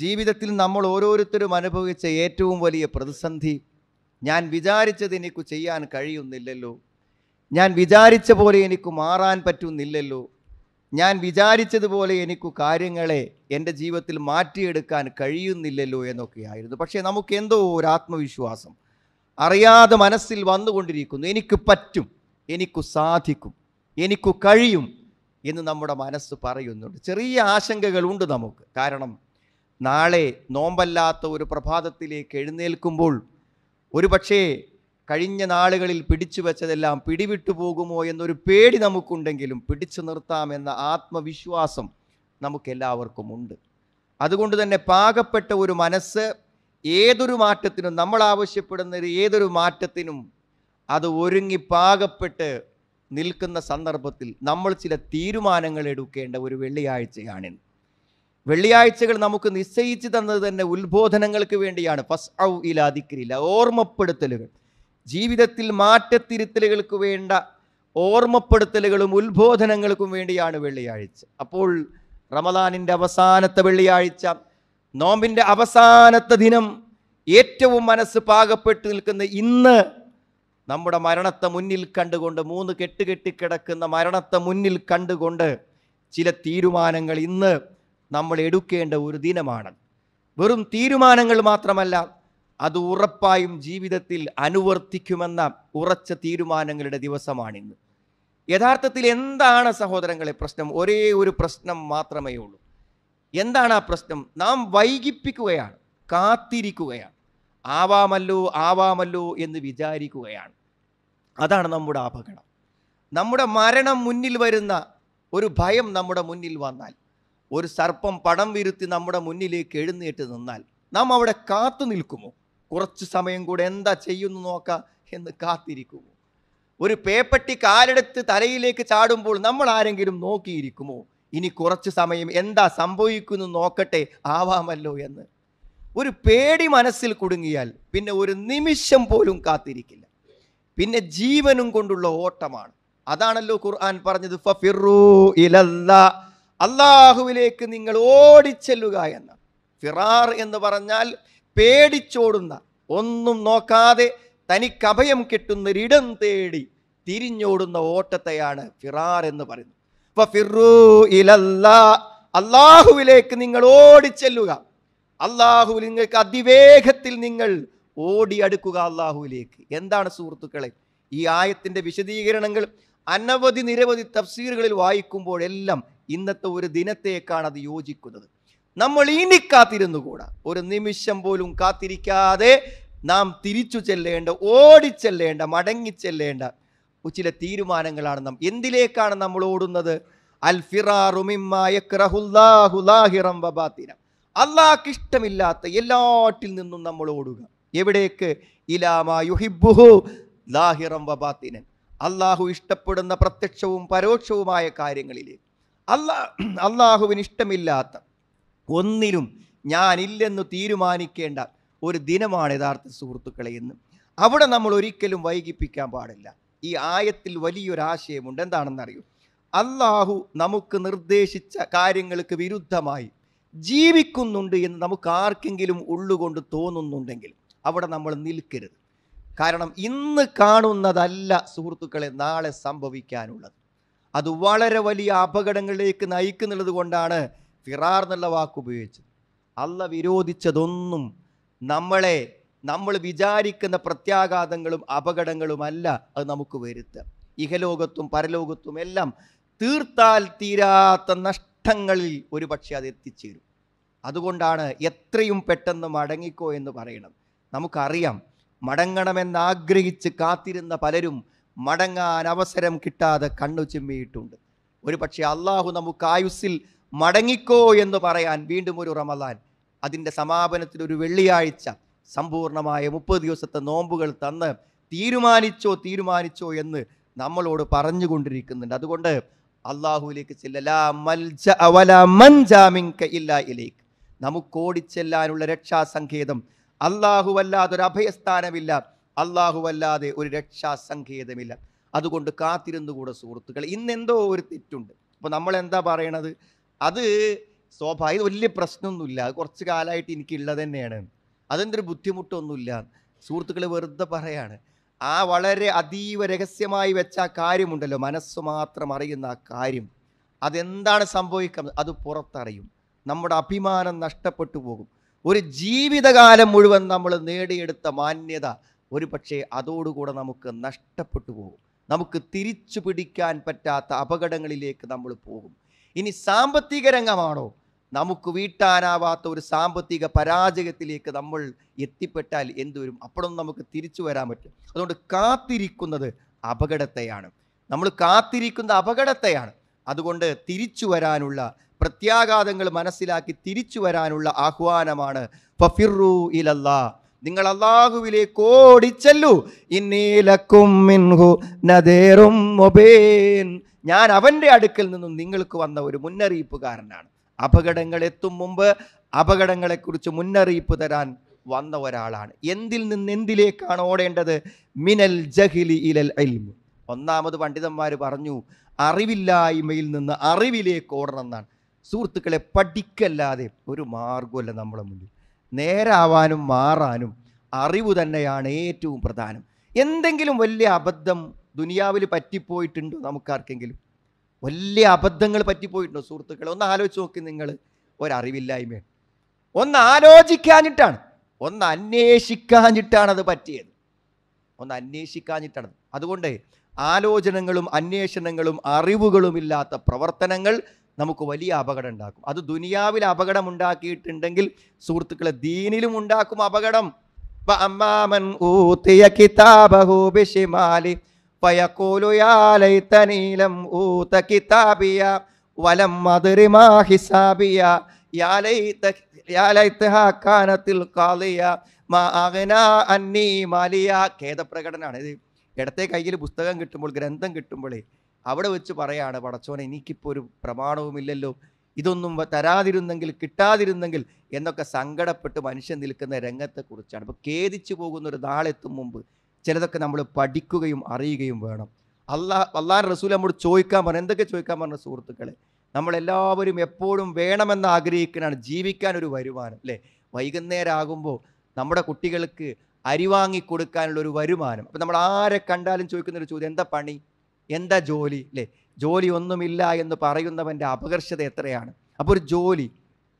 ജീവിതത്തിൽ നമ്മൾ ഓരോരുത്തരും അനുഭവിച്ച ഏറ്റവും വലിയ പ്രതിസന്ധി ഞാൻ വിചാരിച്ചത് എനിക്ക് ചെയ്യാൻ കഴിയുന്നില്ലല്ലോ ഞാൻ വിചാരിച്ച പോലെ എനിക്ക് മാറാൻ പറ്റുന്നില്ലല്ലോ ഞാൻ വിചാരിച്ചതുപോലെ എനിക്ക് കാര്യങ്ങളെ എൻ്റെ ജീവിതത്തിൽ മാറ്റിയെടുക്കാൻ കഴിയുന്നില്ലല്ലോ എന്നൊക്കെയായിരുന്നു പക്ഷേ നമുക്ക് എന്തോ ഒരു ആത്മവിശ്വാസം അറിയാതെ മനസ്സിൽ വന്നുകൊണ്ടിരിക്കുന്നു എനിക്ക് പറ്റും എനിക്ക് സാധിക്കും എനിക്ക് കഴിയും എന്ന് നമ്മുടെ മനസ്സ് പറയുന്നുണ്ട് ചെറിയ ആശങ്കകളുണ്ട് നമുക്ക് കാരണം നാളെ നോമ്പല്ലാത്ത ഒരു പ്രഭാതത്തിലേക്ക് എഴുന്നേൽക്കുമ്പോൾ ഒരു പക്ഷേ കഴിഞ്ഞ നാളുകളിൽ പിടിച്ചു വെച്ചതെല്ലാം പിടിവിട്ടു പോകുമോ എന്നൊരു പേടി നമുക്കുണ്ടെങ്കിലും പിടിച്ചു നിർത്താമെന്ന ആത്മവിശ്വാസം നമുക്കെല്ലാവർക്കും ഉണ്ട് അതുകൊണ്ട് തന്നെ പാകപ്പെട്ട ഒരു മനസ്സ് ഏതൊരു മാറ്റത്തിനും നമ്മൾ ആവശ്യപ്പെടുന്ന ഏതൊരു മാറ്റത്തിനും അത് ഒരുങ്ങി പാകപ്പെട്ട് നിൽക്കുന്ന സന്ദർഭത്തിൽ നമ്മൾ ചില തീരുമാനങ്ങൾ എടുക്കേണ്ട ഒരു വെള്ളിയാഴ്ചയാണിന്ന് വെള്ളിയാഴ്ചകൾ നമുക്ക് നിശ്ചയിച്ചു തന്നത് തന്നെ ഉത്ബോധനങ്ങൾക്ക് വേണ്ടിയാണ് ഫസ് ഔ ഇലാദിക്രില്ല ഓർമ്മപ്പെടുത്തലുകൾ ജീവിതത്തിൽ മാറ്റത്തിരുത്തലുകൾക്ക് വേണ്ട ഓർമ്മപ്പെടുത്തലുകളും ഉത്ബോധനങ്ങൾക്കും വേണ്ടിയാണ് വെള്ളിയാഴ്ച അപ്പോൾ റമദാനിൻ്റെ അവസാനത്തെ വെള്ളിയാഴ്ച നോമ്പിൻ്റെ അവസാനത്തെ ദിനം ഏറ്റവും മനസ്സ് പാകപ്പെട്ട് നിൽക്കുന്ന ഇന്ന് നമ്മുടെ മരണത്തെ മുന്നിൽ കണ്ടുകൊണ്ട് മൂന്ന് കെട്ടുകെട്ടിക്കിടക്കുന്ന മരണത്തെ മുന്നിൽ കണ്ടുകൊണ്ട് ചില തീരുമാനങ്ങൾ ഇന്ന് നമ്മൾ എടുക്കേണ്ട ഒരു ദിനമാണ് വെറും തീരുമാനങ്ങൾ മാത്രമല്ല അത് ഉറപ്പായും ജീവിതത്തിൽ അനുവർത്തിക്കുമെന്ന ഉറച്ച തീരുമാനങ്ങളുടെ ദിവസമാണിന്ന് യഥാർത്ഥത്തിൽ എന്താണ് സഹോദരങ്ങളെ പ്രശ്നം ഒരേ ഒരു പ്രശ്നം മാത്രമേ ഉള്ളൂ എന്താണ് ആ പ്രശ്നം നാം വൈകിപ്പിക്കുകയാണ് കാത്തിരിക്കുകയാണ് ആവാമല്ലോ ആവാമല്ലോ എന്ന് വിചാരിക്കുകയാണ് അതാണ് നമ്മുടെ അപകടം നമ്മുടെ മരണം മുന്നിൽ വരുന്ന ഒരു ഭയം നമ്മുടെ മുന്നിൽ വന്നാൽ ഒരു സർപ്പം പടം വിരുത്തി നമ്മുടെ മുന്നിലേക്ക് എഴുന്നേറ്റ് നിന്നാൽ നാം അവിടെ കാത്തു നിൽക്കുമോ കുറച്ച് സമയം കൂടെ എന്താ ചെയ്യുന്നു നോക്കാം എന്ന് കാത്തിരിക്കുമോ ഒരു പേപ്പട്ടി കാലെടുത്ത് തലയിലേക്ക് ചാടുമ്പോൾ നമ്മൾ ആരെങ്കിലും നോക്കിയിരിക്കുമോ ഇനി കുറച്ച് സമയം എന്താ സംഭവിക്കുന്നു നോക്കട്ടെ ആവാമല്ലോ എന്ന് ഒരു പേടി മനസ്സിൽ കുടുങ്ങിയാൽ പിന്നെ ഒരു നിമിഷം പോലും കാത്തിരിക്കില്ല പിന്നെ ജീവനും കൊണ്ടുള്ള ഓട്ടമാണ് അതാണല്ലോ ഖുർആൻ പറഞ്ഞത് ഫിറു ഇലല്ല അള്ളാഹുവിലേക്ക് നിങ്ങൾ ഓടിച്ചെല്ലുക എന്ന് ഫിറാർ എന്ന് പറഞ്ഞാൽ പേടിച്ചോടുന്ന ഒന്നും നോക്കാതെ തനിക്ക് അഭയം കിട്ടുന്നൊരിടം തേടി തിരിഞ്ഞോടുന്ന ഓട്ടത്തെയാണ് ഫിറാർ എന്ന് പറയുന്നത് അപ്പൊ ഫിറു ഇലല്ലാ അള്ളാഹുവിലേക്ക് നിങ്ങൾ ഓടിച്ചെല്ലുക അള്ളാഹുവിൽ നിങ്ങൾക്ക് അതിവേഗത്തിൽ നിങ്ങൾ ഓടിയടുക്കുക അള്ളാഹുവിലേക്ക് എന്താണ് സുഹൃത്തുക്കളെ ഈ ആയത്തിന്റെ വിശദീകരണങ്ങൾ അനവധി നിരവധി തഫ്സീറുകളിൽ വായിക്കുമ്പോഴെല്ലാം ഇന്നത്തെ ഒരു ദിനത്തേക്കാണ് അത് യോജിക്കുന്നത് നമ്മൾ ഇനി കൂടാ ഒരു നിമിഷം പോലും കാത്തിരിക്കാതെ നാം തിരിച്ചു ചെല്ലേണ്ട ഓടിച്ചെല്ലേണ്ട ചെല്ലേണ്ട ചില തീരുമാനങ്ങളാണ് നാം എന്തിലേക്കാണ് നമ്മൾ ഓടുന്നത് അൽ ഫിറാറുമിമായിറം അള്ളാഹ്ക്ക് ഇഷ്ടമില്ലാത്ത എല്ലാറ്റിൽ നിന്നും നമ്മൾ ഓടുക എവിടേക്ക് ഇലാമ അള്ളാഹു ഇഷ്ടപ്പെടുന്ന പ്രത്യക്ഷവും പരോക്ഷവുമായ കാര്യങ്ങളിലേക്ക് അല്ലാ അള്ളാഹുവിന് ഇഷ്ടമില്ലാത്ത ഒന്നിലും ഞാനില്ലെന്ന് തീരുമാനിക്കേണ്ട ഒരു ദിനമാണ് യഥാർത്ഥ സുഹൃത്തുക്കളെ എന്ന് അവിടെ നമ്മൾ ഒരിക്കലും വൈകിപ്പിക്കാൻ പാടില്ല ഈ ആയത്തിൽ വലിയൊരാശയമുണ്ട് എന്താണെന്നറിയൂ അള്ളാഹു നമുക്ക് നിർദ്ദേശിച്ച കാര്യങ്ങൾക്ക് വിരുദ്ധമായി ജീവിക്കുന്നുണ്ട് എന്ന് നമുക്ക് ആർക്കെങ്കിലും ഉള്ളുകൊണ്ട് തോന്നുന്നുണ്ടെങ്കിൽ അവിടെ നമ്മൾ നിൽക്കരുത് കാരണം ഇന്ന് കാണുന്നതല്ല സുഹൃത്തുക്കളെ നാളെ സംഭവിക്കാനുള്ളത് അത് വളരെ വലിയ അപകടങ്ങളിലേക്ക് നയിക്കുന്നുള്ളത് കൊണ്ടാണ് ഫിറാർ എന്നുള്ള വാക്ക് അല്ല വിരോധിച്ചതൊന്നും നമ്മളെ നമ്മൾ വിചാരിക്കുന്ന പ്രത്യാഘാതങ്ങളും അപകടങ്ങളുമല്ല അത് നമുക്ക് വരുത്താം ഇഹലോകത്തും പരലോകത്തും എല്ലാം തീർത്താൽ തീരാത്ത നഷ്ടങ്ങളിൽ ഒരു പക്ഷേ അത് എത്തിച്ചേരും അതുകൊണ്ടാണ് എത്രയും പെട്ടെന്ന് മടങ്ങിക്കോ എന്ന് പറയണം നമുക്കറിയാം മടങ്ങണമെന്നാഗ്രഹിച്ച് കാത്തിരുന്ന പലരും മടങ്ങാൻ അവസരം കിട്ടാതെ കണ്ണു ചിമ്മിയിട്ടുണ്ട് ഒരു പക്ഷേ അള്ളാഹു നമുക്ക് ആയുസ്സിൽ മടങ്ങിക്കോ എന്ന് പറയാൻ വീണ്ടും ഒരു റമദാൻ അതിൻ്റെ സമാപനത്തിൽ ഒരു വെള്ളിയാഴ്ച സമ്പൂർണമായ മുപ്പത് ദിവസത്തെ നോമ്പുകൾ തന്ന് തീരുമാനിച്ചോ തീരുമാനിച്ചോ എന്ന് നമ്മളോട് പറഞ്ഞുകൊണ്ടിരിക്കുന്നുണ്ട് അതുകൊണ്ട് അള്ളാഹുലേക്ക് ചെല്ലലേക്ക് ഓടിച്ചെല്ലാനുള്ള രക്ഷാസങ്കേതം അള്ളാഹു വല്ലാതൊരു അഭയസ്ഥാനമില്ല അല്ലാഹുവല്ലാതെ ഒരു രക്ഷാസങ്കേതമില്ല അതുകൊണ്ട് കൂടെ സുഹൃത്തുക്കൾ ഇന്നെന്തോ ഒരു തെറ്റുണ്ട് അപ്പോൾ നമ്മൾ എന്താ പറയണത് അത് സ്വാഭാവിക വലിയ പ്രശ്നമൊന്നുമില്ല അത് കുറച്ച് കാലമായിട്ട് എനിക്കുള്ളത് തന്നെയാണ് അതെന്തൊരു ബുദ്ധിമുട്ടൊന്നുമില്ല സുഹൃത്തുക്കൾ വെറുതെ പറയാണ് ആ വളരെ അതീവ രഹസ്യമായി വെച്ച ആ കാര്യമുണ്ടല്ലോ മനസ്സ് മാത്രം അറിയുന്ന ആ കാര്യം അതെന്താണ് സംഭവിക്കുന്നത് അത് പുറത്തറിയും നമ്മുടെ അഭിമാനം നഷ്ടപ്പെട്ടു പോകും ഒരു ജീവിതകാലം മുഴുവൻ നമ്മൾ നേടിയെടുത്ത മാന്യത ഒരു പക്ഷേ അതോടുകൂടെ നമുക്ക് നഷ്ടപ്പെട്ടു പോകും നമുക്ക് തിരിച്ചു പിടിക്കാൻ പറ്റാത്ത അപകടങ്ങളിലേക്ക് നമ്മൾ പോകും ഇനി സാമ്പത്തിക രംഗമാണോ നമുക്ക് വീട്ടാനാവാത്ത ഒരു സാമ്പത്തിക പരാജയത്തിലേക്ക് നമ്മൾ എത്തിപ്പെട്ടാൽ എന്ത് വരും അപ്പോഴൊന്നും നമുക്ക് തിരിച്ചു വരാൻ പറ്റും അതുകൊണ്ട് കാത്തിരിക്കുന്നത് അപകടത്തെയാണ് നമ്മൾ കാത്തിരിക്കുന്ന അപകടത്തെയാണ് അതുകൊണ്ട് തിരിച്ചു വരാനുള്ള പ്രത്യാഘാതങ്ങൾ മനസ്സിലാക്കി തിരിച്ചു വരാനുള്ള ആഹ്വാനമാണ് ഫഫിറു ഇലല്ലാ നിങ്ങൾ അള്ളാഹുവിലേക്ക് ഓടിച്ചെല്ലു ഇന്നീലക്കും മിൻഹു ഞാൻ അവൻ്റെ അടുക്കൽ നിന്നും നിങ്ങൾക്ക് വന്ന ഒരു മുന്നറിയിപ്പുകാരനാണ് അപകടങ്ങൾ എത്തും മുമ്പ് അപകടങ്ങളെക്കുറിച്ച് മുന്നറിയിപ്പ് തരാൻ വന്ന ഒരാളാണ് എന്തിൽ നിന്ന് എന്തിലേക്കാണ് ഓടേണ്ടത് മിനൽ ജഹിലി ഇലൽ അൽമു ഒന്നാമത് പണ്ഡിതന്മാർ പറഞ്ഞു അറിവില്ലായ്മയിൽ നിന്ന് അറിവിലേക്ക് ഓടണം എന്നാണ് സുഹൃത്തുക്കളെ പഠിക്കല്ലാതെ ഒരു മാർഗമല്ല നമ്മളെ മുന്നിൽ നേരാവാനും മാറാനും അറിവ് തന്നെയാണ് ഏറ്റവും പ്രധാനം എന്തെങ്കിലും വലിയ അബദ്ധം ദുനിയാവിൽ പറ്റിപ്പോയിട്ടുണ്ടോ നമുക്കാർക്കെങ്കിലും വലിയ അബദ്ധങ്ങൾ പറ്റിപ്പോയിട്ടുണ്ടോ സുഹൃത്തുക്കളെ ഒന്ന് ആലോചിച്ച് നോക്കി നിങ്ങൾ ഒരറിവില്ലായ്മ ഒന്ന് ആലോചിക്കാഞ്ഞിട്ടാണ് ഒന്ന് അന്വേഷിക്കാഞ്ഞിട്ടാണ് അത് പറ്റിയത് ഒന്ന് അന്വേഷിക്കാഞ്ഞിട്ടാണ് അതുകൊണ്ട് ആലോചനകളും അന്വേഷണങ്ങളും അറിവുകളുമില്ലാത്ത പ്രവർത്തനങ്ങൾ നമുക്ക് വലിയ അപകടം ഉണ്ടാക്കും അത് ദുനിയാവിൽ അപകടം ഉണ്ടാക്കിയിട്ടുണ്ടെങ്കിൽ സുഹൃത്തുക്കളെ ദീനിലും ഉണ്ടാക്കും അപകടം ഖേദപ്രകടനാണ് ഇത് ഇടത്തെ കയ്യിൽ പുസ്തകം കിട്ടുമ്പോൾ ഗ്രന്ഥം കിട്ടുമ്പോഴേ അവിടെ വെച്ച് പറയാണ് പടച്ചോനെ എനിക്കിപ്പോൾ ഒരു പ്രമാണവുമില്ലല്ലോ ഇതൊന്നും തരാതിരുന്നെങ്കിൽ കിട്ടാതിരുന്നെങ്കിൽ എന്നൊക്കെ സങ്കടപ്പെട്ട് മനുഷ്യൻ നിൽക്കുന്ന രംഗത്തെക്കുറിച്ചാണ് അപ്പോൾ ഖേദിച്ചു പോകുന്ന ഒരു നാളെത്തും മുമ്പ് ചിലതൊക്കെ നമ്മൾ പഠിക്കുകയും അറിയുകയും വേണം അള്ളാഹ് അള്ളാഹ് റസൂൽ നമ്മോട് ചോദിക്കാൻ പറഞ്ഞു എന്തൊക്കെ ചോദിക്കാൻ പറഞ്ഞ സുഹൃത്തുക്കളെ നമ്മളെല്ലാവരും എപ്പോഴും വേണമെന്ന് ആഗ്രഹിക്കുന്നതാണ് ജീവിക്കാൻ ഒരു വരുമാനം അല്ലേ ആകുമ്പോൾ നമ്മുടെ കുട്ടികൾക്ക് അരി വാങ്ങി കൊടുക്കാനുള്ള ഒരു വരുമാനം അപ്പം നമ്മൾ ആരെ കണ്ടാലും ചോദിക്കുന്ന ഒരു ചോദ്യം എന്താ പണി എന്താ ജോലി അല്ലേ ജോലി ഒന്നുമില്ല എന്ന് പറയുന്നവൻ്റെ അപകർഷത എത്രയാണ് അപ്പോൾ ഒരു ജോലി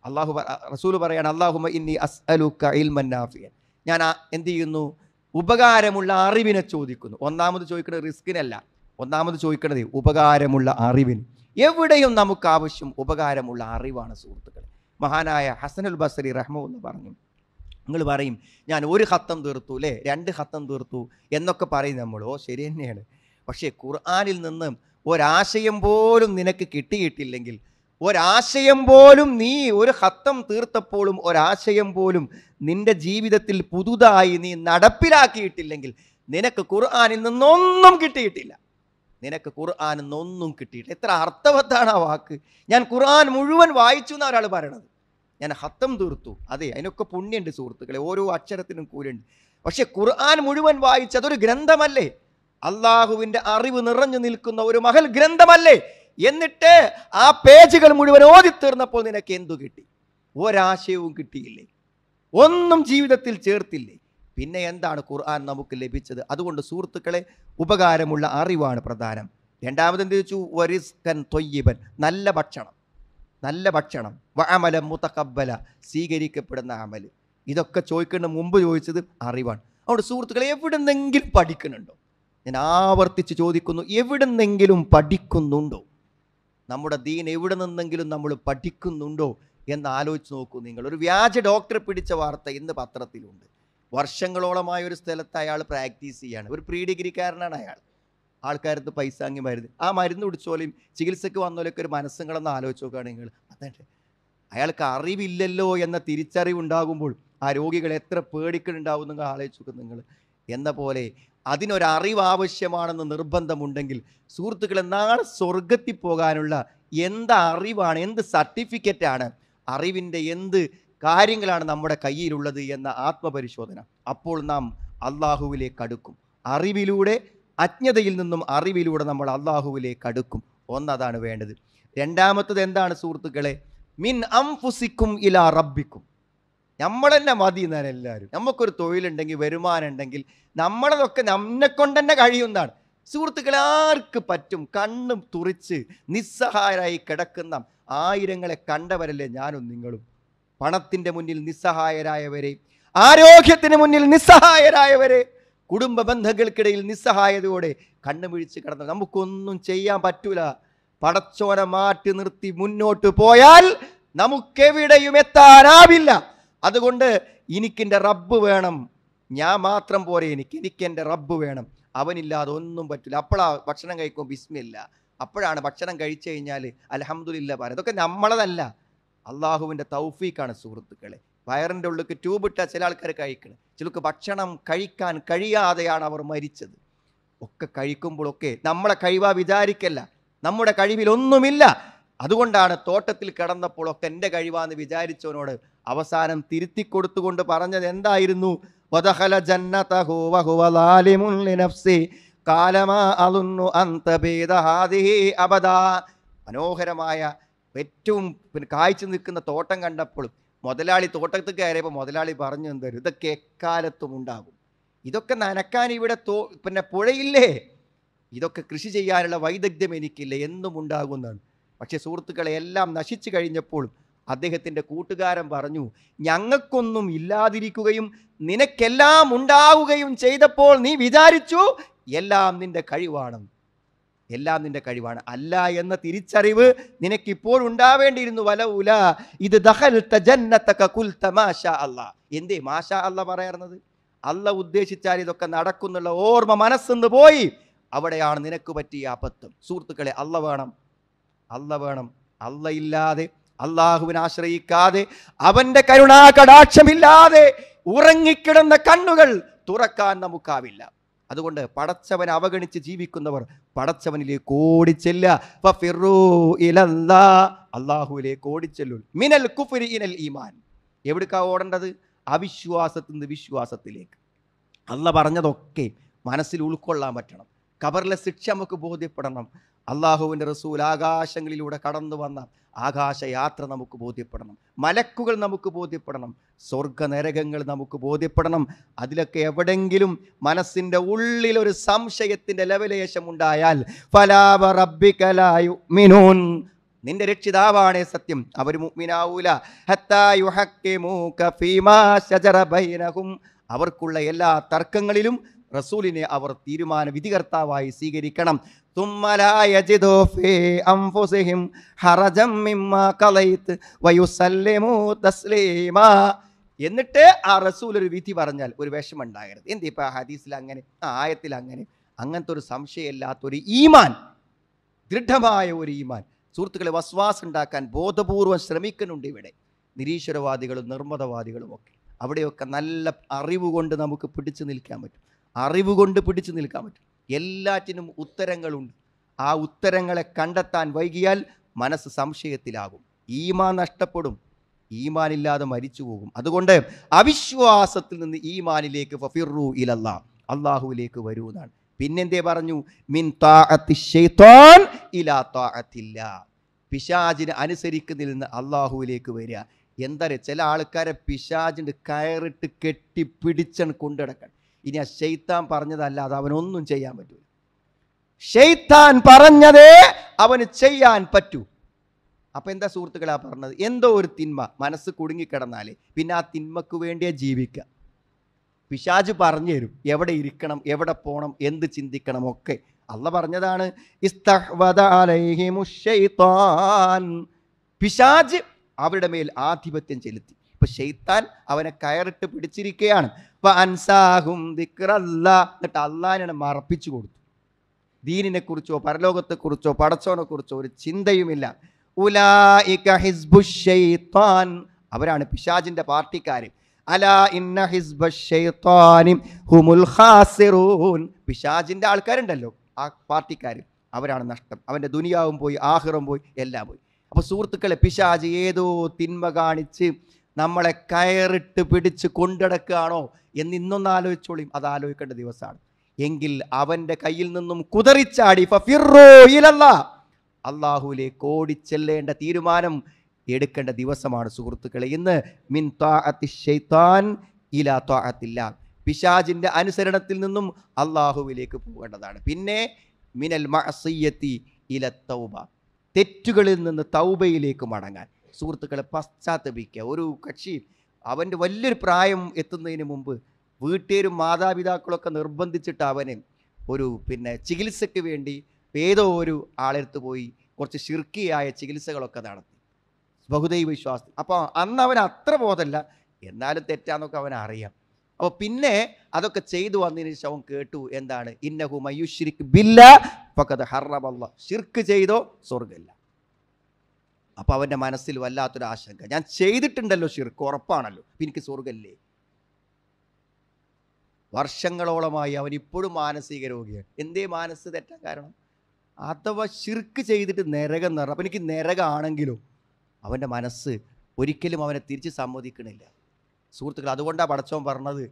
അള്ളാഹു റസൂൽ പറയാണ് അള്ളാഹുമ ഇന്നി അസ് അലുക്ക ഇൽമന്നാഫിയൻ ഞാൻ എന്ത് ചെയ്യുന്നു ഉപകാരമുള്ള അറിവിനെ ചോദിക്കുന്നു ഒന്നാമത് ചോദിക്കുന്നത് റിസ്കിനല്ല ഒന്നാമത് ചോദിക്കുന്നത് ഉപകാരമുള്ള അറിവിന് എവിടെയും നമുക്ക് ആവശ്യം ഉപകാരമുള്ള അറിവാണ് സുഹൃത്തുക്കൾ മഹാനായ ഹസനുൽ ബസരി റഹ്മുന്ന് പറഞ്ഞു നിങ്ങൾ പറയും ഞാൻ ഒരു ഹത്തം തീർത്തു അല്ലേ രണ്ട് ഹത്തം തീർത്തു എന്നൊക്കെ പറയും നമ്മൾ ഓ ശരി തന്നെയാണ് പക്ഷേ ഖുർആാനിൽ നിന്ന് ഒരാശയം പോലും നിനക്ക് കിട്ടിയിട്ടില്ലെങ്കിൽ ഒരാശയം പോലും നീ ഒരു ഹത്തം തീർത്തപ്പോഴും ഒരാശയം പോലും നിന്റെ ജീവിതത്തിൽ പുതുതായി നീ നടപ്പിലാക്കിയിട്ടില്ലെങ്കിൽ നിനക്ക് ഖുർആാനിൽ നിന്നൊന്നും കിട്ടിയിട്ടില്ല നിനക്ക് ഖുർആാനിൽ നിന്നൊന്നും കിട്ടിയിട്ടില്ല എത്ര അർത്ഥവത്താണ് ആ വാക്ക് ഞാൻ ഖുർആൻ മുഴുവൻ വായിച്ചു എന്നാണ് ഒരാൾ പറയണത് ഞാൻ ഹത്തം തീർത്തു അതെ അതിനൊക്കെ പുണ്യമുണ്ട് സുഹൃത്തുക്കളെ ഓരോ അക്ഷരത്തിനും കൂലുണ്ട് പക്ഷേ ഖുർആൻ മുഴുവൻ വായിച്ചതൊരു ഗ്രന്ഥമല്ലേ അള്ളാഹുവിൻ്റെ അറിവ് നിറഞ്ഞു നിൽക്കുന്ന ഒരു മഹൽ ഗ്രന്ഥമല്ലേ എന്നിട്ട് ആ പേജുകൾ മുഴുവൻ ഓതിത്തീർന്നപ്പോൾ നിനക്ക് എന്തു കിട്ടി ഒരാശയവും കിട്ടിയില്ലേ ഒന്നും ജീവിതത്തിൽ ചേർത്തില്ലേ പിന്നെ എന്താണ് ഖുർആൻ നമുക്ക് ലഭിച്ചത് അതുകൊണ്ട് സുഹൃത്തുക്കളെ ഉപകാരമുള്ള അറിവാണ് പ്രധാനം രണ്ടാമത് എന്ത് ചോദിച്ചു വരിസ്കൻ തൊയ്യബൻ നല്ല ഭക്ഷണം നല്ല ഭക്ഷണം വഅമല മുത്തക്കബല സ്വീകരിക്കപ്പെടുന്ന അമൽ ഇതൊക്കെ ചോദിക്കേണ്ട മുമ്പ് ചോദിച്ചത് അറിവാണ് അതുകൊണ്ട് സുഹൃത്തുക്കളെ എവിടെ നിന്നെങ്കിലും പഠിക്കുന്നുണ്ടോ ഞാൻ ആവർത്തിച്ച് ചോദിക്കുന്നു എവിടെ നിന്നെങ്കിലും പഠിക്കുന്നുണ്ടോ നമ്മുടെ ദീൻ എവിടെ നിന്നെങ്കിലും നമ്മൾ പഠിക്കുന്നുണ്ടോ എന്ന് ആലോചിച്ച് നോക്കൂ നിങ്ങൾ ഒരു വ്യാജ ഡോക്ടറെ പിടിച്ച വാർത്ത ഇന്ന് പത്രത്തിലുണ്ട് വർഷങ്ങളോളമായ ഒരു സ്ഥലത്ത് അയാൾ പ്രാക്ടീസ് ചെയ്യാണ് ഒരു പ്രീ ഡിഗ്രിക്കാരനാണ് അയാൾ ആൾക്കാരത്ത് പൈസ അങ്ങി മരുന്ന് ആ മരുന്ന് കുടിച്ചോലെയും ചികിത്സയ്ക്ക് വന്നോലൊക്കെ ഒരു മനസ്സുകളെന്ന് ആലോചിച്ച് നോക്കുകയാണെങ്കിൽ അതെ അയാൾക്ക് അറിവില്ലല്ലോ എന്ന തിരിച്ചറിവ് ഉണ്ടാകുമ്പോൾ ആ രോഗികൾ എത്ര പേടിക്കുന്നുണ്ടാവും നിങ്ങൾ ആലോചിച്ച് നിങ്ങൾ എന്ന പോലെ അതിനൊരറിവ് ആവശ്യമാണെന്ന് നിർബന്ധമുണ്ടെങ്കിൽ സുഹൃത്തുക്കൾ നാളെ സ്വർഗത്തിൽ പോകാനുള്ള എന്ത് അറിവാണ് എന്ത് സർട്ടിഫിക്കറ്റാണ് അറിവിൻ്റെ എന്ത് കാര്യങ്ങളാണ് നമ്മുടെ കയ്യിലുള്ളത് എന്ന ആത്മപരിശോധന അപ്പോൾ നാം അള്ളാഹുവിലേക്ക് അടുക്കും അറിവിലൂടെ അജ്ഞതയിൽ നിന്നും അറിവിലൂടെ നമ്മൾ അള്ളാഹുവിലേക്ക് അടുക്കും ഒന്നതാണ് വേണ്ടത് രണ്ടാമത്തത് എന്താണ് സുഹൃത്തുക്കളെ മിൻ അംഫുസിക്കും ഇല റബ്ബിക്കും നമ്മൾ തന്നെ മതി എന്നാണ് എല്ലാവരും നമുക്കൊരു തൊഴിലുണ്ടെങ്കിൽ വരുമാനം ഉണ്ടെങ്കിൽ നമ്മളതൊക്കെ നമ്മെ കൊണ്ട് തന്നെ കഴിയുന്നതാണ് സുഹൃത്തുക്കളാർക്ക് പറ്റും കണ്ണും തുറിച്ച് നിസ്സഹായരായി കിടക്കുന്ന ആയിരങ്ങളെ കണ്ടവരല്ലേ ഞാനും നിങ്ങളും പണത്തിൻ്റെ മുന്നിൽ നിസ്സഹായരായവരെ ആരോഗ്യത്തിന് മുന്നിൽ നിസ്സഹായരായവരെ കുടുംബ ബന്ധങ്ങൾക്കിടയിൽ നിസ്സഹായതയോടെ കണ്ണുമിഴിച്ച് കിടന്ന് നമുക്കൊന്നും ചെയ്യാൻ പറ്റൂല പടച്ചോനെ മാറ്റി നിർത്തി മുന്നോട്ട് പോയാൽ നമുക്കെവിടെയും എത്താനാവില്ല അതുകൊണ്ട് എനിക്കെൻ്റെ റബ്ബ് വേണം ഞാൻ മാത്രം പോരെ എനിക്ക് എനിക്കെൻ്റെ റബ്ബ് വേണം അവനില്ലാതെ ഒന്നും പറ്റില്ല അപ്പോഴാണ് ഭക്ഷണം കഴിക്കുമ്പോൾ ബിസ്മില്ല അപ്പോഴാണ് ഭക്ഷണം കഴിച്ചു കഴിഞ്ഞാൽ അലഹമ്മദില്ല പറയുന്നത് അതൊക്കെ നമ്മളതല്ല അള്ളാഹുവിൻ്റെ തൗഫീക്കാണ് സുഹൃത്തുക്കളെ വയറിൻ്റെ ഉള്ളിൽ ട്യൂബിട്ട ചില ആൾക്കാർ കഴിക്കണം ചിലർക്ക് ഭക്ഷണം കഴിക്കാൻ കഴിയാതെയാണ് അവർ മരിച്ചത് ഒക്കെ കഴിക്കുമ്പോഴൊക്കെ നമ്മളെ കഴിവാ വിചാരിക്കല്ല നമ്മുടെ കഴിവിലൊന്നുമില്ല അതുകൊണ്ടാണ് തോട്ടത്തിൽ കിടന്നപ്പോഴൊക്കെ എൻ്റെ കഴിവാന്ന് വിചാരിച്ചവനോട് അവസാനം തിരുത്തി കൊടുത്തുകൊണ്ട് പറഞ്ഞത് എന്തായിരുന്നു വദഹല ജന്നതഹു ലിനഫ്സി കാലമാ അലുന്നു അന്ത മനോഹരമായ ഏറ്റവും പിന്നെ കാഴ്ച നിൽക്കുന്ന തോട്ടം കണ്ടപ്പോൾ മുതലാളി തോട്ടത്തിൽ കയറിയപ്പോൾ മുതലാളി പറഞ്ഞു എന്താ ഇതൊക്കെ എക്കാലത്തും ഉണ്ടാകും ഇതൊക്കെ നനക്കാൻ ഇവിടെ തോ പിന്നെ പുഴയില്ലേ ഇതൊക്കെ കൃഷി ചെയ്യാനുള്ള വൈദഗ്ധ്യം എനിക്കില്ല എന്നും ഉണ്ടാകുന്നതാണ് പക്ഷേ സുഹൃത്തുക്കളെ എല്ലാം നശിച്ചു കഴിഞ്ഞപ്പോൾ അദ്ദേഹത്തിൻ്റെ കൂട്ടുകാരൻ പറഞ്ഞു ഞങ്ങൾക്കൊന്നും ഇല്ലാതിരിക്കുകയും നിനക്കെല്ലാം ഉണ്ടാവുകയും ചെയ്തപ്പോൾ നീ വിചാരിച്ചു എല്ലാം നിൻ്റെ കഴിവാണ് എല്ലാം നിന്റെ കഴിവാണ് അല്ല എന്ന തിരിച്ചറിവ് നിനക്കിപ്പോൾ ഉണ്ടാവേണ്ടിയിരുന്നു വലവുല ഇത് ദഹൽ തമാശ അല്ല എന്തേ മാഷ അല്ല പറയുന്നത് അല്ല ഉദ്ദേശിച്ചാൽ ഇതൊക്കെ നടക്കുന്നുള്ള ഓർമ്മ മനസ്സിന്ന് പോയി അവിടെയാണ് നിനക്ക് പറ്റിയ അപത്വം സുഹൃത്തുക്കളെ അല്ല വേണം അല്ല വേണം അല്ല ഇല്ലാതെ അള്ളാഹുവിനെ ആശ്രയിക്കാതെ അവൻ്റെ കരുണാ കടാക്ഷമില്ലാതെ ഉറങ്ങിക്കിടന്ന കണ്ണുകൾ തുറക്കാൻ നമുക്കാവില്ല അതുകൊണ്ട് പടച്ചവനെ അവഗണിച്ച് ജീവിക്കുന്നവർ പടച്ചവനിലേക്ക് ഓടിച്ചെല്ല അള്ളാഹുവിലേക്ക് ഓടിച്ചെല്ലു മിനൽ കുഫുരി ഈമാൻ എവിടുക്കാ ഓടേണ്ടത് അവിശ്വാസത്തിൽ നിന്ന് വിശ്വാസത്തിലേക്ക് അല്ല പറഞ്ഞതൊക്കെ മനസ്സിൽ ഉൾക്കൊള്ളാൻ പറ്റണം കബറിലെ ശിക്ഷ നമുക്ക് ബോധ്യപ്പെടണം അള്ളാഹുവിൻ്റെ റസൂൽ ആകാശങ്ങളിലൂടെ കടന്നു വന്ന ആകാശയാത്ര നമുക്ക് ബോധ്യപ്പെടണം മലക്കുകൾ നമുക്ക് ബോധ്യപ്പെടണം സ്വർഗനരകങ്ങൾ നമുക്ക് ബോധ്യപ്പെടണം അതിലൊക്കെ എവിടെങ്കിലും മനസ്സിൻ്റെ ഉള്ളിൽ ഒരു സംശയത്തിൻ്റെ ലവലേശം ഉണ്ടായാൽ ഫലാപ റബ്ബിക്കലായു മിനൂൻ നിന്റെ രക്ഷിതാവാണേ സത്യം അവർ മുഗ്മിനാവൂല അവർക്കുള്ള എല്ലാ തർക്കങ്ങളിലും റസൂലിനെ അവർ തീരുമാന വിധികർത്താവായി സ്വീകരിക്കണം എന്നിട്ട് ആ റസൂൽ ഒരു വിധി പറഞ്ഞാൽ ഒരു വിഷമം ഉണ്ടാകരുത് എന്ത് ഇപ്പം ഹദീസിൽ അങ്ങനെ ആ ആയത്തിൽ അങ്ങനെ അങ്ങനത്തെ ഒരു സംശയമില്ലാത്തൊരു ഈമാൻ ദൃഢമായ ഒരു ഈമാൻ സുഹൃത്തുക്കളെ വസ്വാസ് ഉണ്ടാക്കാൻ ബോധപൂർവം ശ്രമിക്കുന്നുണ്ട് ഇവിടെ നിരീശ്വരവാദികളും നിർമ്മതവാദികളും ഒക്കെ അവിടെയൊക്കെ നല്ല അറിവ് കൊണ്ട് നമുക്ക് പിടിച്ചു നിൽക്കാൻ പറ്റും അറിവ് കൊണ്ട് പിടിച്ചു നിൽക്കാൻ പറ്റും എല്ലാറ്റിനും ഉത്തരങ്ങളുണ്ട് ആ ഉത്തരങ്ങളെ കണ്ടെത്താൻ വൈകിയാൽ മനസ്സ് സംശയത്തിലാകും ഈമാ നഷ്ടപ്പെടും ഈമാനില്ലാതെ മരിച്ചു പോകും അതുകൊണ്ട് അവിശ്വാസത്തിൽ നിന്ന് ഈമാനിലേക്ക് ഫഫിറു ഇലല്ല അള്ളാഹുവിലേക്ക് വരൂ എന്നാണ് പിന്നെന്തേ പറഞ്ഞു മിൻ ഇലാത്തില്ല പിശാജിന് അനുസരിക്കുന്നതിൽ നിന്ന് അള്ളാഹുവിലേക്ക് വരിക എന്താ ചില ആൾക്കാരെ പിശാജിൻ്റെ കയറിട്ട് കെട്ടിപ്പിടിച്ചാണ് കൊണ്ടിടക്കണം ഇനി ആ ഷെയ്ത്താൻ പറഞ്ഞതല്ല അത് അവനൊന്നും ചെയ്യാൻ പറ്റൂ ഷെയ്ത്താൻ പറഞ്ഞതേ അവന് ചെയ്യാൻ പറ്റൂ അപ്പം എന്താ സുഹൃത്തുക്കളാ പറഞ്ഞത് എന്തോ ഒരു തിന്മ മനസ്സ് കുടുങ്ങിക്കിടന്നാലേ പിന്നെ ആ തിന്മക്ക് വേണ്ടിയേ ജീവിക്കുക പിശാജ് പറഞ്ഞു തരും എവിടെ ഇരിക്കണം എവിടെ പോകണം എന്ത് ചിന്തിക്കണം ഒക്കെ അല്ല പറഞ്ഞതാണ് പിശാജ് അവരുടെ മേൽ ആധിപത്യം ചെലുത്തി അപ്പോൾ ഷെയ്ത്താൻ അവനെ കയറിട്ട് പിടിച്ചിരിക്കുകയാണ് അൻസാഹും എന്നിട്ട് അള്ളാഹിനെ മറപ്പിച്ചു കൊടുത്തു കുറിച്ചോ പരലോകത്തെക്കുറിച്ചോ കുറിച്ചോ ഒരു ചിന്തയുമില്ല ഉലായിക ഹിസ്ബു ഷെയ്ത്താൻ അവരാണ് പിശാജിന്റെ പാർട്ടിക്കാർ അലാ ഇന്ന ഹിസ്ബ ഷെയ്ത്താനും ആൾക്കാരുണ്ടല്ലോ ആ പാർട്ടിക്കാർ അവരാണ് നഷ്ടം അവൻ്റെ ദുനിയാവും പോയി ആഹ്റം പോയി എല്ലാം പോയി അപ്പോൾ സുഹൃത്തുക്കളെ പിശാജ് ഏതോ തിന്മ കാണിച്ച് നമ്മളെ കയറിട്ട് പിടിച്ച് കൊണ്ടടക്കുകയാണോ എന്ന് ഇന്നൊന്ന് ആലോചിച്ചോളിയും അത് ആലോചിക്കേണ്ട ദിവസമാണ് എങ്കിൽ അവൻ്റെ കയ്യിൽ നിന്നും കുതറിച്ചാടി ഫിറോയിലല്ല അള്ളാഹുവിലേക്ക് ഓടിച്ചെല്ലേണ്ട തീരുമാനം എടുക്കേണ്ട ദിവസമാണ് സുഹൃത്തുക്കളെ ഇന്ന് മിൻ താഅത്തി ഷെയ്ത്താൻ ഇലാ താഅത്തില്ല പിശാജിൻ്റെ അനുസരണത്തിൽ നിന്നും അള്ളാഹുവിലേക്ക് പോകേണ്ടതാണ് പിന്നെ മിനൽ മഅസിയത്തി ഇല തൗബ തെറ്റുകളിൽ നിന്ന് തൗബയിലേക്ക് മടങ്ങാൻ സുഹൃത്തുക്കളെ പശ്ചാത്തപിക്കുക ഒരു കക്ഷി അവൻ്റെ വലിയൊരു പ്രായം എത്തുന്നതിന് മുമ്പ് വീട്ടുകാരും മാതാപിതാക്കളൊക്കെ നിർബന്ധിച്ചിട്ട് അവനെ ഒരു പിന്നെ ചികിത്സയ്ക്ക് വേണ്ടി ഏതോ ഒരു ആളെടുത്ത് പോയി കുറച്ച് ശിർക്കിയായ ചികിത്സകളൊക്കെ നടത്തി ബഹുദൈവ വിശ്വാസം അപ്പോൾ അന്ന് അവൻ അത്ര ബോധമല്ല എന്നാലും തെറ്റാന്നൊക്കെ അവൻ അറിയാം അപ്പോൾ പിന്നെ അതൊക്കെ ചെയ്തു വന്നതിന് ശേഷം അവൻ കേട്ടു എന്താണ് ഇന്നഹു മയുഷിരിക്ക് ബില്ല പക്കത് ഹർറബല്ല ശിർക്ക് ചെയ്തോ സ്വർഗമില്ല അപ്പോൾ അവൻ്റെ മനസ്സിൽ വല്ലാത്തൊരു ആശങ്ക ഞാൻ ചെയ്തിട്ടുണ്ടല്ലോ ഷിർക്ക് ഉറപ്പാണല്ലോ അപ്പം എനിക്ക് സ്വർഗല്ലേ വർഷങ്ങളോളമായി അവൻ ഇപ്പോഴും മാനസിക രോഗിയാണ് എന്തേ മാനസ് തെറ്റാൻ കാരണം അഥവാ ഷിർക്ക് ചെയ്തിട്ട് നിരകം നിറ അപ്പം എനിക്ക് നിരകാണെങ്കിലും അവൻ്റെ മനസ്സ് ഒരിക്കലും അവനെ തിരിച്ച് സമ്മതിക്കണില്ല സുഹൃത്തുക്കൾ അതുകൊണ്ടാണ് പടച്ചോൻ പറഞ്ഞത്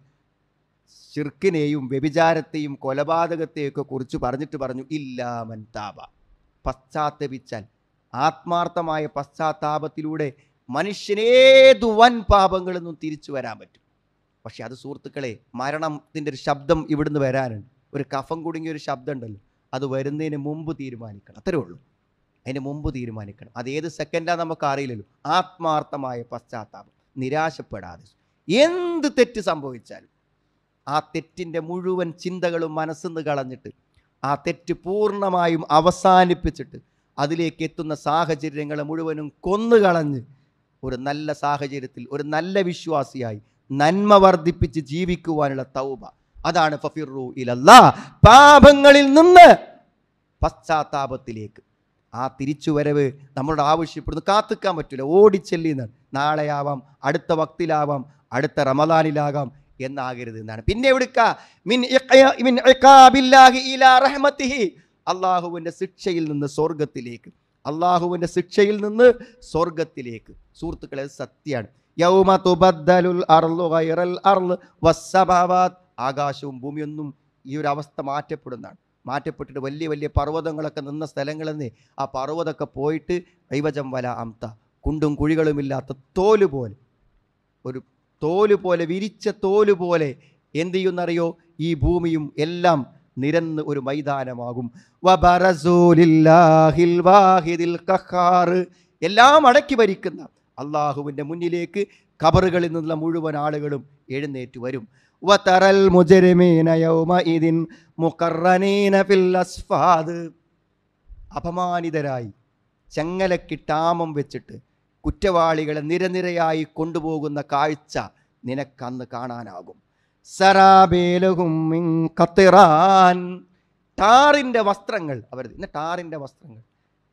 ഷിർക്കിനെയും വ്യഭിചാരത്തെയും കൊലപാതകത്തെയൊക്കെ കുറിച്ച് പറഞ്ഞിട്ട് പറഞ്ഞു ഇല്ലാമൻ താപ പശ്ചാത്തപിച്ചാൽ ആത്മാർത്ഥമായ പശ്ചാത്താപത്തിലൂടെ മനുഷ്യനേതു വൻ പാപങ്ങളിൽ നിന്നും തിരിച്ചു വരാൻ പറ്റും പക്ഷേ അത് സുഹൃത്തുക്കളെ മരണത്തിൻ്റെ ഒരു ശബ്ദം ഇവിടുന്ന് വരാനുണ്ട് ഒരു കഫം കുടുങ്ങിയൊരു ശബ്ദം ഉണ്ടല്ലോ അത് വരുന്നതിന് മുമ്പ് തീരുമാനിക്കണം അത്രേ ഉള്ളൂ അതിന് മുമ്പ് തീരുമാനിക്കണം അത് ഏത് സെക്കൻഡാ നമുക്ക് അറിയില്ലല്ലോ ആത്മാർത്ഥമായ പശ്ചാത്താപം നിരാശപ്പെടാതെ എന്ത് തെറ്റ് സംഭവിച്ചാലും ആ തെറ്റിൻ്റെ മുഴുവൻ ചിന്തകളും മനസ്സിന്ന് കളഞ്ഞിട്ട് ആ തെറ്റ് പൂർണ്ണമായും അവസാനിപ്പിച്ചിട്ട് അതിലേക്ക് എത്തുന്ന സാഹചര്യങ്ങളെ മുഴുവനും കൊന്നുകളഞ്ഞ് ഒരു നല്ല സാഹചര്യത്തിൽ ഒരു നല്ല വിശ്വാസിയായി നന്മ വർദ്ധിപ്പിച്ച് ജീവിക്കുവാനുള്ള തൗബ അതാണ് ഫഫിറു ഇലല്ല പാപങ്ങളിൽ നിന്ന് പശ്ചാത്താപത്തിലേക്ക് ആ തിരിച്ചുവരവ് നമ്മളോട് ആവശ്യപ്പെടുന്നു കാത്തിക്കാൻ പറ്റില്ല ഓടിച്ചെല്ലിന്നാണ് നാളെയാവാം അടുത്ത വക്തിലാവാം അടുത്ത റമദാനിലാകാം എന്നാകരുത് എന്നാണ് പിന്നെ എവിടുക്ക അള്ളാഹുവിൻ്റെ ശിക്ഷയിൽ നിന്ന് സ്വർഗത്തിലേക്ക് അള്ളാഹുവിൻ്റെ ശിക്ഷയിൽ നിന്ന് സ്വർഗത്തിലേക്ക് സുഹൃത്തുക്കളെ സത്യമാണ് യൗമ അർലു ആകാശവും ഭൂമിയൊന്നും ഈ ഒരു അവസ്ഥ മാറ്റപ്പെടുന്നതാണ് മാറ്റപ്പെട്ടിട്ട് വലിയ വലിയ പർവ്വതങ്ങളൊക്കെ നിന്ന സ്ഥലങ്ങളെന്ന് ആ പർവ്വതമൊക്കെ പോയിട്ട് കൈവജം വല അംത കുണ്ടും കുഴികളുമില്ലാത്ത തോലുപോലെ ഒരു തോലുപോലെ വിരിച്ച തോലുപോലെ എന്തു എന്ത് ചെയ്യുന്നറിയോ ഈ ഭൂമിയും എല്ലാം നിരന്ന് ഒരു മൈതാനമാകും എല്ലാം അടക്കി ഭരിക്കുന്ന അള്ളാഹുവിൻ്റെ മുന്നിലേക്ക് കബറുകളിൽ നിന്നുള്ള മുഴുവൻ ആളുകളും എഴുന്നേറ്റ് വരും വതറൽ ഫിൽ അസ്ഫാദ് അപമാനിതരായി ചങ്ങലക്കിട്ടാമം വെച്ചിട്ട് കുറ്റവാളികളെ നിരനിരയായി കൊണ്ടുപോകുന്ന കാഴ്ച നിനക്കന്ന് കാണാനാകും സരാബേലഹും കത്തിറാൻ ടാറിൻ്റെ വസ്ത്രങ്ങൾ അവർ ഇന്ന് ടാറിൻ്റെ വസ്ത്രങ്ങൾ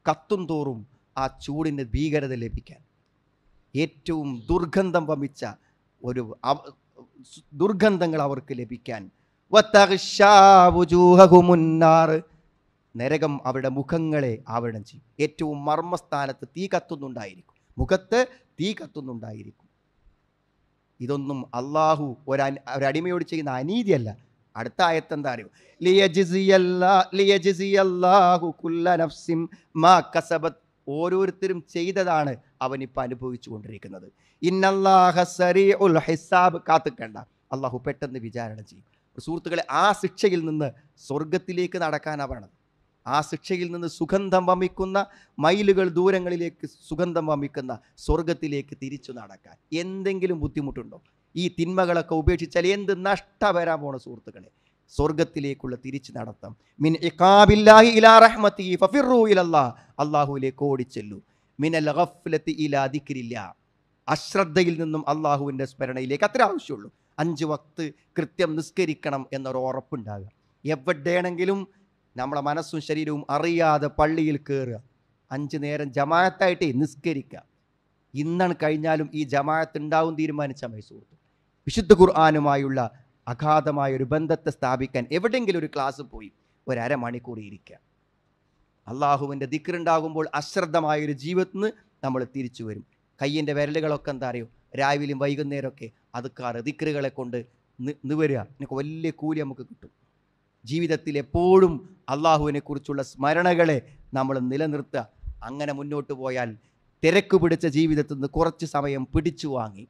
കത്തും തോറും ആ ചൂടിൻ്റെ ഭീകരത ലഭിക്കാൻ ഏറ്റവും ദുർഗന്ധം വമിച്ച ഒരു ദുർഗന്ധങ്ങൾ അവർക്ക് ലഭിക്കാൻ നരകം അവരുടെ മുഖങ്ങളെ ആവരണം ചെയ്യും ഏറ്റവും മർമ്മസ്ഥാനത്ത് തീ കത്തുന്നുണ്ടായിരിക്കും മുഖത്ത് തീ കത്തുന്നുണ്ടായിരിക്കും ഇതൊന്നും അള്ളാഹു ഒരു ഒരടിമയോട് ചെയ്യുന്ന അനീതിയല്ല അടുത്ത ആയത്തെന്താ അറിയോ ഓരോരുത്തരും ചെയ്തതാണ് അവനിപ്പോൾ അനുഭവിച്ചു കൊണ്ടിരിക്കുന്നത് ഇന്നല്ലാഹ ഹിസാബ് കാത്തുക്കണ്ട അള്ളാഹു പെട്ടെന്ന് വിചാരണ ചെയ്യും സുഹൃത്തുക്കളെ ആ ശിക്ഷയിൽ നിന്ന് സ്വർഗത്തിലേക്ക് നടക്കാനാണ് ആ ശിക്ഷയിൽ നിന്ന് സുഗന്ധം വമിക്കുന്ന മൈലുകൾ ദൂരങ്ങളിലേക്ക് സുഗന്ധം വമിക്കുന്ന സ്വർഗത്തിലേക്ക് തിരിച്ചു നടക്കാൻ എന്തെങ്കിലും ബുദ്ധിമുട്ടുണ്ടോ ഈ തിന്മകളൊക്കെ ഉപേക്ഷിച്ചാൽ എന്ത് നഷ്ട വരാൻ പോണ സുഹൃത്തുക്കളെ സ്വർഗത്തിലേക്കുള്ള തിരിച്ചു നടത്തം മിൻ ഇഖാബില്ലാഹി ഇലാ ഓടിച്ചെല്ലു മിനൽ ഗഫ്ലത്തി ഇലാ അശ്രദ്ധയിൽ നിന്നും അള്ളാഹുവിൻ്റെ സ്മരണയിലേക്ക് അത്ര ആവശ്യമുള്ളൂ അഞ്ച് വക്ത് കൃത്യം നിസ്കരിക്കണം എന്നൊരു ഉറപ്പുണ്ടാകുക എവിടെയാണെങ്കിലും നമ്മളെ മനസ്സും ശരീരവും അറിയാതെ പള്ളിയിൽ കയറുക അഞ്ച് നേരം ജമാഅത്തായിട്ട് നിസ്കരിക്കുക ഇന്നാണ് കഴിഞ്ഞാലും ഈ ജമാഅത്ത് ഉണ്ടാവും തീരുമാനിച്ച മൈസൂർത്ത് വിശുദ്ധ ഖുർആാനുമായുള്ള അഗാധമായ ഒരു ബന്ധത്തെ സ്ഥാപിക്കാൻ എവിടെയെങ്കിലും ഒരു ക്ലാസ് പോയി ഒരു അരമണിക്കൂർ ഇരിക്കുക അള്ളാഹുവിൻ്റെ ദിക്കറുണ്ടാകുമ്പോൾ അശ്രദ്ധമായൊരു ജീവിതത്തിന് നമ്മൾ തിരിച്ചു വരും കയ്യിൻ്റെ വിരലുകളൊക്കെ എന്താ അറിയോ രാവിലെയും വൈകുന്നേരമൊക്കെ അതുക്കാർ ദിക്കറുകളെ കൊണ്ട് നിവരുക എനിക്ക് വലിയ കൂലി നമുക്ക് കിട്ടും ജീവിതത്തിൽ എപ്പോഴും അള്ളാഹുവിനെക്കുറിച്ചുള്ള സ്മരണകളെ നമ്മൾ നിലനിർത്തുക അങ്ങനെ മുന്നോട്ട് പോയാൽ തിരക്ക് പിടിച്ച ജീവിതത്തിൽ നിന്ന് കുറച്ച് സമയം പിടിച്ചു വാങ്ങി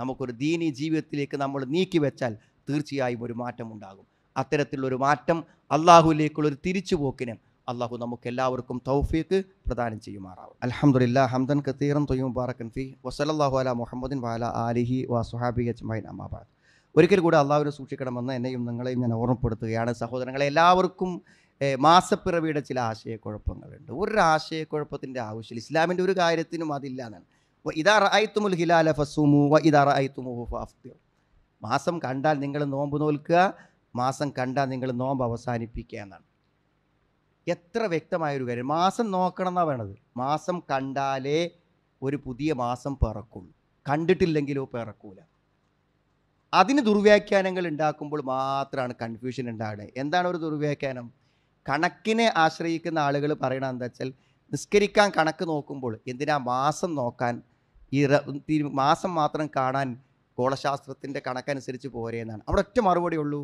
നമുക്കൊരു ദീനി ജീവിതത്തിലേക്ക് നമ്മൾ നീക്കി വെച്ചാൽ തീർച്ചയായും ഒരു മാറ്റം മാറ്റമുണ്ടാകും അത്തരത്തിലുള്ളൊരു മാറ്റം ഒരു തിരിച്ചുപോക്കിന് അള്ളാഹു നമുക്കെല്ലാവർക്കും തൗഫീക്ക് പ്രദാനം ചെയ്യുമാറാവും അലഹമുല്ല ഹംദൻ തൊയ്യും ബാറക്കൻ ഫി വസലല്ലാഹു അല മുഹമ്മദിൻ വാല ആലിഹി വാസുഹാബി അജ്മൈൻ അമ്മാബാദ് ഒരിക്കൽ കൂടെ അള്ളാഹുവിനെ സൂക്ഷിക്കണമെന്ന് എന്നെയും നിങ്ങളെയും ഞാൻ ഓർമ്മപ്പെടുത്തുകയാണ് സഹോദരങ്ങളെ എല്ലാവർക്കും മാസപ്പിറവിയുടെ ചില ആശയക്കുഴപ്പങ്ങളുണ്ട് ഒരു ആശയക്കുഴപ്പത്തിൻ്റെ ആവശ്യമില്ല ഇസ്ലാമിൻ്റെ ഒരു കാര്യത്തിനും അതില്ല എന്നാണ് ഇതാ റായിത്തുമുൽ ഹിലാല ഫസൂമു ഇതാ റായിത്തുമു ഫാഫ്തിർ മാസം കണ്ടാൽ നിങ്ങൾ നോമ്പ് നോൽക്കുക മാസം കണ്ടാൽ നിങ്ങൾ നോമ്പ് അവസാനിപ്പിക്കുക എന്നാണ് എത്ര വ്യക്തമായൊരു കാര്യം മാസം നോക്കണം എന്നാണ് വേണത് മാസം കണ്ടാലേ ഒരു പുതിയ മാസം പിറക്കും കണ്ടിട്ടില്ലെങ്കിലോ പിറക്കൂല അതിന് ദുർവ്യാഖ്യാനങ്ങൾ ഉണ്ടാക്കുമ്പോൾ മാത്രമാണ് കൺഫ്യൂഷൻ ഉണ്ടാകുന്നത് എന്താണ് ഒരു ദുർവ്യാഖ്യാനം കണക്കിനെ ആശ്രയിക്കുന്ന ആളുകൾ പറയണ എന്താ വെച്ചാൽ നിസ്കരിക്കാൻ കണക്ക് നോക്കുമ്പോൾ എന്തിനാ മാസം നോക്കാൻ ഈ മാസം മാത്രം കാണാൻ ഗോളശാസ്ത്രത്തിൻ്റെ കണക്കനുസരിച്ച് പോരെ എന്നാണ് അവിടെ ഒറ്റ മറുപടി ഉള്ളൂ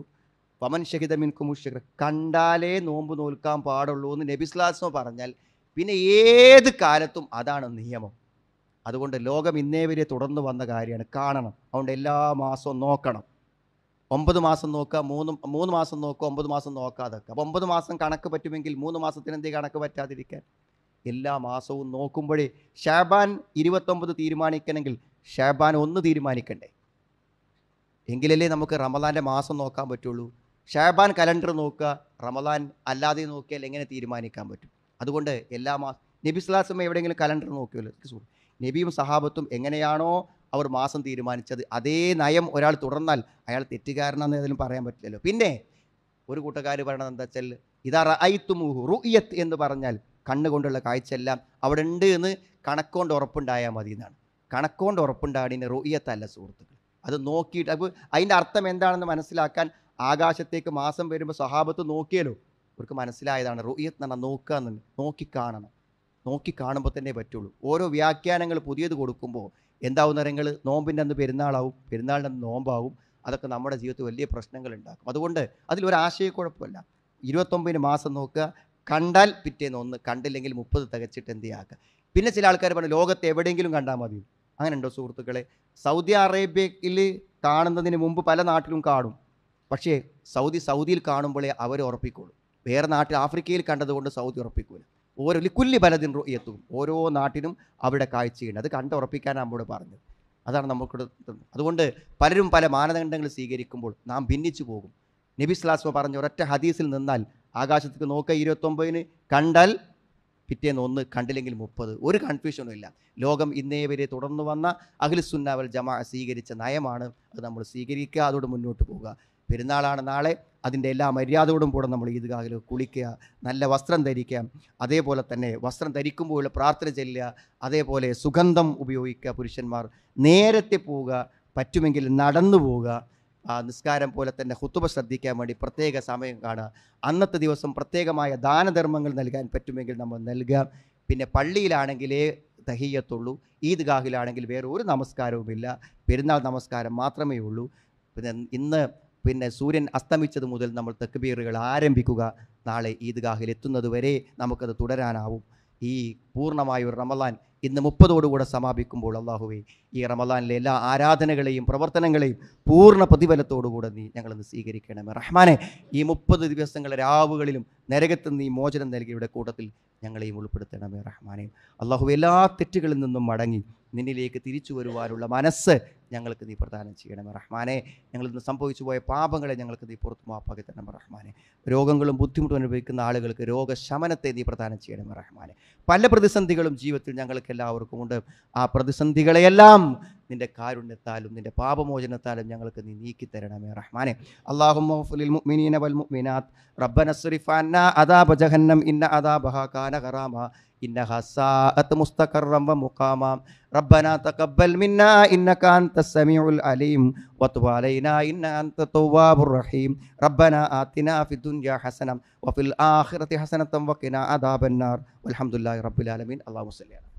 വമൻ ഷഹിദമിൻ കുമുഷ് കണ്ടാലേ നോമ്പ് നോൽക്കാൻ പാടുള്ളൂ എന്ന് നബിസ്ലാസ്മ പറഞ്ഞാൽ പിന്നെ ഏത് കാലത്തും അതാണ് നിയമം അതുകൊണ്ട് ലോകം ഇന്നേ വരെ തുടർന്ന് വന്ന കാര്യമാണ് കാണണം അതുകൊണ്ട് എല്ലാ മാസവും നോക്കണം ഒമ്പത് മാസം നോക്കുക മൂന്ന് മൂന്ന് മാസം നോക്കുക ഒമ്പത് മാസം നോക്കാതെ അപ്പോൾ ഒമ്പത് മാസം കണക്ക് പറ്റുമെങ്കിൽ മൂന്ന് മാസത്തിന് എന്തേ കണക്ക് പറ്റാതിരിക്കാൻ എല്ലാ മാസവും നോക്കുമ്പോഴേ ഷാബാൻ ഇരുപത്തൊമ്പത് തീരുമാനിക്കണമെങ്കിൽ ഷാബാൻ ഒന്ന് തീരുമാനിക്കണ്ടേ എങ്കിലല്ലേ നമുക്ക് റമദാൻ്റെ മാസം നോക്കാൻ പറ്റുള്ളൂ ഷാബാൻ കലണ്ടർ നോക്കുക റമദാൻ അല്ലാതെ നോക്കിയാൽ എങ്ങനെ തീരുമാനിക്കാൻ പറ്റും അതുകൊണ്ട് എല്ലാ മാസം നബിസ്ലാസമ്മ എവിടെയെങ്കിലും കലണ്ടർ നോക്കിയല്ലോ നബിയും സഹാബത്തും എങ്ങനെയാണോ അവർ മാസം തീരുമാനിച്ചത് അതേ നയം ഒരാൾ തുടർന്നാൽ അയാൾ തെറ്റുകാരനാണെന്ന് ഏതെങ്കിലും പറയാൻ പറ്റില്ലല്ലോ പിന്നെ ഒരു കൂട്ടുകാർ പറയണത് എന്താ വെച്ചാൽ ഇതാ റഅത്തുമു എന്ന് പറഞ്ഞാൽ കണ്ണുകൊണ്ടുള്ള കാഴ്ചയെല്ലാം അവിടെ ഉണ്ട് എന്ന് കണക്കുകൊണ്ട് ഉറപ്പുണ്ടായാൽ മതി എന്നാണ് കണക്കൊണ്ട് ഉറപ്പുണ്ടാകണ റുയത്തല്ല സുഹൃത്തുക്കൾ അത് നോക്കിയിട്ട് അപ്പോൾ അതിൻ്റെ അർത്ഥം എന്താണെന്ന് മനസ്സിലാക്കാൻ ആകാശത്തേക്ക് മാസം വരുമ്പോൾ സഹാബത്ത് നോക്കിയാലോ അവർക്ക് മനസ്സിലായതാണ് എന്ന് പറഞ്ഞാൽ നോക്കുക എന്നുണ്ട് നോക്കി കാണണം നോക്കി കാണുമ്പോൾ തന്നെ പറ്റുള്ളൂ ഓരോ വ്യാഖ്യാനങ്ങൾ പുതിയത് കൊടുക്കുമ്പോൾ എന്താവും നിറങ്ങൾ നോമ്പിൻ്റെ അന്ന് പെരുന്നാളാവും പെരുന്നാളിൻ്റെ അന്ന് നോമ്പാവും അതൊക്കെ നമ്മുടെ ജീവിതത്തിൽ വലിയ പ്രശ്നങ്ങൾ ഉണ്ടാക്കും അതുകൊണ്ട് അതിലൊരു ആശയക്കുഴപ്പമില്ല ഇരുപത്തൊമ്പതിന് മാസം നോക്കുക കണ്ടാൽ പിറ്റേന്ന് ഒന്ന് കണ്ടില്ലെങ്കിൽ മുപ്പത് തികച്ചിട്ട് എന്ത് ആക്കുക പിന്നെ ചില ആൾക്കാർ പറഞ്ഞു ലോകത്ത് എവിടെയെങ്കിലും കണ്ടാൽ മതി അങ്ങനെ ഉണ്ടോ സുഹൃത്തുക്കളെ സൗദി അറേബ്യയിൽ കാണുന്നതിന് മുമ്പ് പല നാട്ടിലും കാണും പക്ഷേ സൗദി സൗദിയിൽ കാണുമ്പോഴേ അവർ ഉറപ്പിക്കുള്ളൂ വേറെ നാട്ടിൽ ആഫ്രിക്കയിൽ കണ്ടതുകൊണ്ട് സൗദി ഉറപ്പിക്കൂല ഓരോ ലിക്കുല്ലി ബലദിൻ എത്തും ഓരോ നാട്ടിനും അവിടെ കാഴ്ചയുണ്ട് അത് കണ്ടുറപ്പിക്കാൻ നമ്മോട് പറഞ്ഞു അതാണ് നമുക്ക് അതുകൊണ്ട് പലരും പല മാനദണ്ഡങ്ങൾ സ്വീകരിക്കുമ്പോൾ നാം ഭിന്നിച്ചു പോകും നബി സ്ലാസ്മ പറഞ്ഞ ഒരൊറ്റ ഹദീസിൽ നിന്നാൽ ആകാശത്തേക്ക് നോക്കുക ഇരുപത്തൊമ്പതിന് കണ്ടാൽ പിറ്റേന്ന് ഒന്ന് കണ്ടില്ലെങ്കിൽ മുപ്പത് ഒരു കൺഫ്യൂഷനും ഇല്ല ലോകം ഇന്നേ വരെ തുടർന്നു വന്ന അഖിൽസുന്നാവൽ ജമാ സ്വീകരിച്ച നയമാണ് അത് നമ്മൾ സ്വീകരിക്കുക അതോട് മുന്നോട്ട് പോവുക പെരുന്നാളാണ് നാളെ അതിൻ്റെ എല്ലാ മര്യാദയോടും കൂടെ നമ്മൾ ഈദ്ഗാഹിൽ കുളിക്കുക നല്ല വസ്ത്രം ധരിക്കുക അതേപോലെ തന്നെ വസ്ത്രം ധരിക്കുമ്പോൾ പ്രാർത്ഥന ചെല്ലുക അതേപോലെ സുഗന്ധം ഉപയോഗിക്കുക പുരുഷന്മാർ നേരത്തെ പോവുക പറ്റുമെങ്കിൽ നടന്നു പോവുക നിസ്കാരം പോലെ തന്നെ ഹുത്തുബ ശ്രദ്ധിക്കാൻ വേണ്ടി പ്രത്യേക സമയം കാണുക അന്നത്തെ ദിവസം പ്രത്യേകമായ ദാനധർമ്മങ്ങൾ നൽകാൻ പറ്റുമെങ്കിൽ നമ്മൾ നൽകുക പിന്നെ പള്ളിയിലാണെങ്കിലേ ദഹീയത്തുള്ളൂ ഈദ്ഗാഹിലാണെങ്കിൽ വേറെ ഒരു നമസ്കാരവുമില്ല പെരുന്നാൾ നമസ്കാരം മാത്രമേ ഉള്ളൂ പിന്നെ ഇന്ന് പിന്നെ സൂര്യൻ അസ്തമിച്ചത് മുതൽ നമ്മൾ തെക്കുബീറുകൾ ആരംഭിക്കുക നാളെ ഈദ്ഗാഹിൽ എത്തുന്നത് വരെ നമുക്കത് തുടരാനാവും ഈ പൂർണ്ണമായ ഒരു റമലാൻ ഇന്ന് മുപ്പതോടുകൂടെ സമാപിക്കുമ്പോൾ അള്ളാഹുവേ ഈ റമദാനിലെ എല്ലാ ആരാധനകളെയും പ്രവർത്തനങ്ങളെയും പൂർണ്ണ പ്രതിഫലത്തോടുകൂടെ നീ ഞങ്ങളൊന്ന് സ്വീകരിക്കണമേ റഹ്മാനെ ഈ മുപ്പത് ദിവസങ്ങളെ രാവുകളിലും നരകത്ത് നീ മോചനം നൽകിയവരുടെ കൂട്ടത്തിൽ ഞങ്ങളെയും ഉൾപ്പെടുത്തണമേ റഹ്മാനെ അള്ളാഹു എല്ലാ തെറ്റുകളിൽ നിന്നും മടങ്ങി നിന്നിലേക്ക് തിരിച്ചു വരുവാനുള്ള മനസ്സ് ഞങ്ങൾക്ക് നീ പ്രദാനം ചെയ്യണമേ റഹ്മാനെ ഞങ്ങൾ ഇന്ന് സംഭവിച്ചു പോയ പാപങ്ങളെ ഞങ്ങൾക്ക് നീ പുറത്തു മാപ്പാക്കി തരണമേ റഹ്മാനെ രോഗങ്ങളും ബുദ്ധിമുട്ടും അനുഭവിക്കുന്ന ആളുകൾക്ക് രോഗശമനത്തെ നീ പ്രദാനം ചെയ്യണമേ റഹ്മാനെ പല പ്രതിസന്ധികളും ജീവിതത്തിൽ ഞങ്ങൾക്ക് എല്ലാവർക്കും ഉണ്ട് ആ പ്രതിസന്ധികളെയെല്ലാം നാം നിന്റെ കാരുണ്യത്താലും നിന്റെ പാപമോചനത്താലും ഞങ്ങൾക്ക് നീ നീക്കി തരണമേ റഹ്മാനെ അള്ളാഹുലിൽ വൽ മുഅ്മിനാത്ത് റബ്ബന സുരിഫാന അദാബ ജഹന്നം ഇന്ന അദാബഹ കാന ഖറാമ إنها ساءت مستقرا ومقاما ربنا تقبل منا إنك أنت السميع العليم وتب علينا إن أنت التواب الرحيم ربنا آتنا في الدنيا حسنة وفي الآخرة حسنة وقنا عذاب النار والحمد لله رب العالمين اللهم صل على